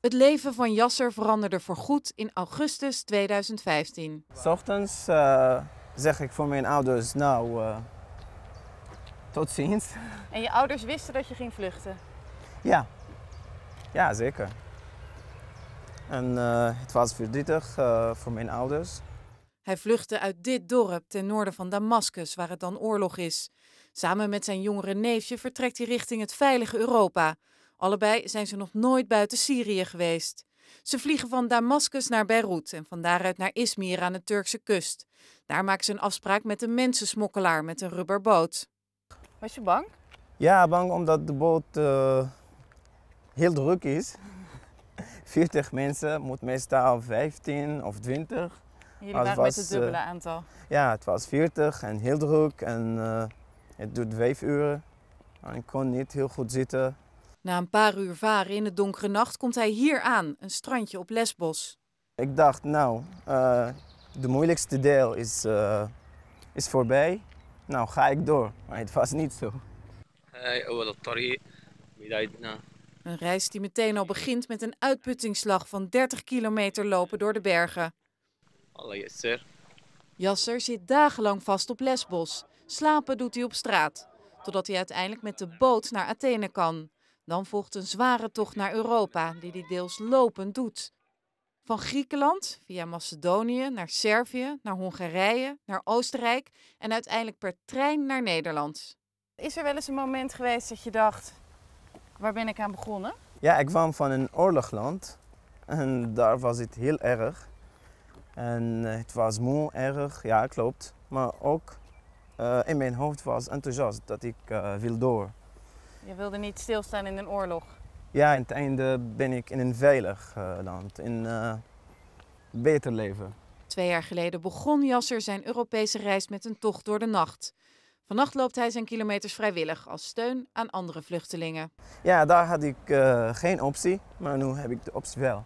Het leven van Jasser veranderde voorgoed in augustus 2015. S ochtends eh, zeg ik voor mijn ouders, nou, eh, tot ziens. En je ouders wisten dat je ging vluchten? Ja, ja zeker. En eh, het was verdrietig voor mijn ouders. Hij vluchtte uit dit dorp ten noorden van Damascus, waar het dan oorlog is. Samen met zijn jongere neefje vertrekt hij richting het veilige Europa. Allebei zijn ze nog nooit buiten Syrië geweest. Ze vliegen van Damascus naar Beirut en van daaruit naar Izmir aan de Turkse kust. Daar maken ze een afspraak met een mensensmokkelaar met een rubberboot. Was je bang? Ja, bang omdat de boot eh, heel druk is. 40 mensen, moet meestal 15 of 20. Jullie waren was, met het dubbele eh, aantal? ja, het was 40 en heel druk en eh, het duurt 5 uur. En ik kon niet heel goed zitten. Na een paar uur varen in de donkere nacht komt hij hier aan, een strandje op Lesbos. Ik dacht, nou, eh, de moeilijkste deel is, eh, is voorbij. Nou, ga ik door. Maar het was niet zo. Oh, een reis die meteen al begint met een uitputtingsslag van 30 kilometer lopen door de bergen. Jasser zit dagenlang vast op Lesbos. Slapen doet hij op straat, totdat hij uiteindelijk met de boot naar Athene kan. Dan volgt een zware tocht naar Europa, die hij deels lopend doet. Van Griekenland via Macedonië naar Servië, naar Hongarije, naar Oostenrijk en uiteindelijk per trein naar Nederland. Is er wel eens een moment geweest dat je dacht: waar ben ik aan begonnen? Ja, ik kwam van een oorlogland en daar was het heel erg. En eh, het was moe, erg, ja klopt. Maar ook eh, in mijn hoofd was enthousiast dat ik eh, wil door. Je wilde niet stilstaan in een oorlog. Ja, in het einde ben ik in een veilig eh, land, in uh, beter leven. Twee jaar geleden begon Jasser zijn Europese reis met een tocht door de nacht. Vannacht loopt hij zijn kilometers vrijwillig als steun aan andere vluchtelingen. Ja, daar had ik eh, geen optie, maar nu heb ik de optie wel.